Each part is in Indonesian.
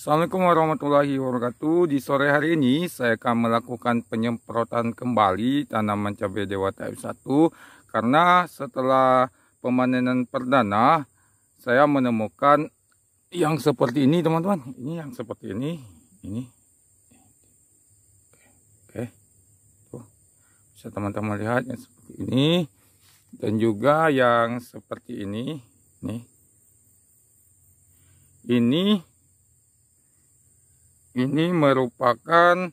Assalamualaikum warahmatullahi wabarakatuh Di sore hari ini saya akan melakukan penyemprotan kembali tanaman cabai dewa tayu 1 Karena setelah pemanenan perdana saya menemukan yang seperti ini teman-teman Ini yang seperti ini Ini Oke Tuh. Bisa teman-teman lihat yang seperti ini Dan juga yang seperti ini Nih Ini ini merupakan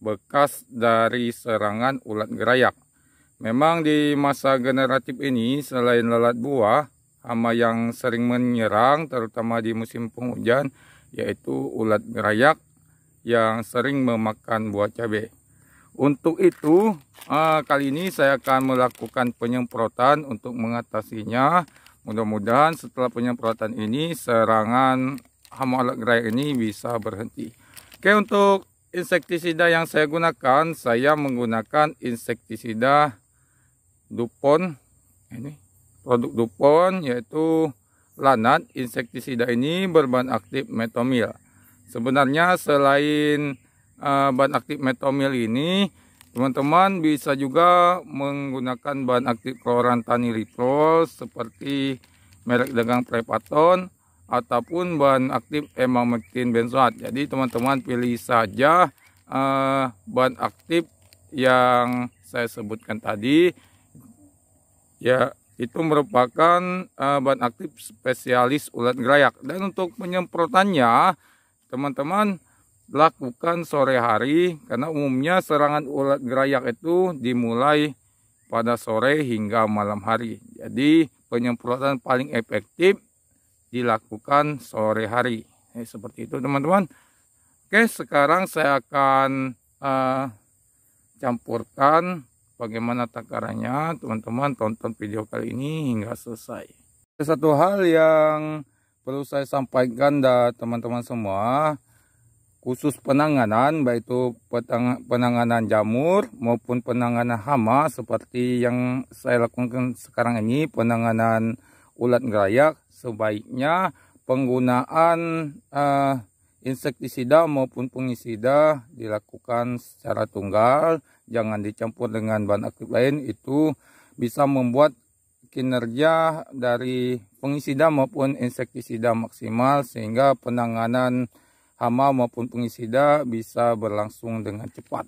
bekas dari serangan ulat gerayak. Memang di masa generatif ini selain lalat buah, hama yang sering menyerang terutama di musim penghujan yaitu ulat gerayak yang sering memakan buah cabai. Untuk itu, eh, kali ini saya akan melakukan penyemprotan untuk mengatasinya. Mudah-mudahan setelah penyemprotan ini serangan hama ulat gerayak ini bisa berhenti. Oke untuk insektisida yang saya gunakan saya menggunakan insektisida Dupon ini produk Dupon yaitu lanat insektisida ini berbahan aktif metomil sebenarnya selain uh, bahan aktif metomil ini teman-teman bisa juga menggunakan bahan aktif tanilitrol seperti merek dagang Prepaton ataupun bahan aktif emang makin bensuat jadi teman-teman pilih saja uh, eh, bahan aktif yang saya sebutkan tadi ya itu merupakan uh, eh, bahan aktif spesialis ulat gerayak dan untuk penyemprotannya teman-teman lakukan sore hari karena umumnya serangan ulat gerayak itu dimulai pada sore hingga malam hari jadi penyemprotan paling efektif dilakukan sore hari eh, seperti itu teman-teman oke sekarang saya akan eh, campurkan bagaimana takarannya teman-teman tonton video kali ini hingga selesai satu hal yang perlu saya sampaikan dan teman-teman semua khusus penanganan baik itu penanganan jamur maupun penanganan hama seperti yang saya lakukan sekarang ini penanganan ulat ngerayak, sebaiknya penggunaan uh, insektisida maupun fungisida dilakukan secara tunggal, jangan dicampur dengan bahan aktif lain itu bisa membuat kinerja dari pengisida maupun insektisida maksimal sehingga penanganan hama maupun pengisida bisa berlangsung dengan cepat.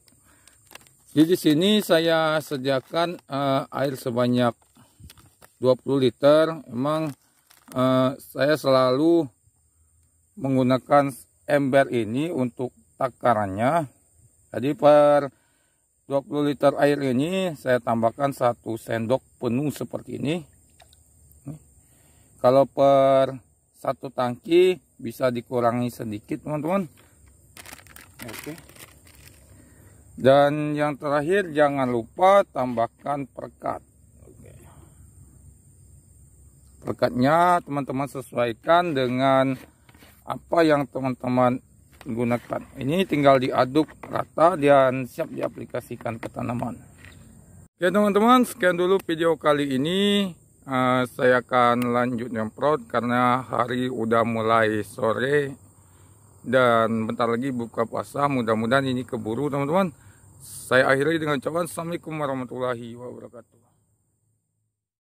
Jadi di sini saya sediakan uh, air sebanyak 20 liter emang eh, saya selalu menggunakan ember ini untuk takarannya jadi per 20 liter air ini saya tambahkan satu sendok penuh seperti ini kalau per satu tangki bisa dikurangi sedikit teman-teman oke dan yang terakhir jangan lupa tambahkan perkat Rekatnya teman-teman sesuaikan dengan apa yang teman-teman gunakan. Ini tinggal diaduk rata dan siap diaplikasikan ke tanaman. Ya teman-teman, sekian dulu video kali ini. Uh, saya akan lanjut nyemprot karena hari udah mulai sore dan bentar lagi buka puasa. Mudah-mudahan ini keburu teman-teman. Saya akhiri dengan ucapan Assalamualaikum warahmatullahi wabarakatuh.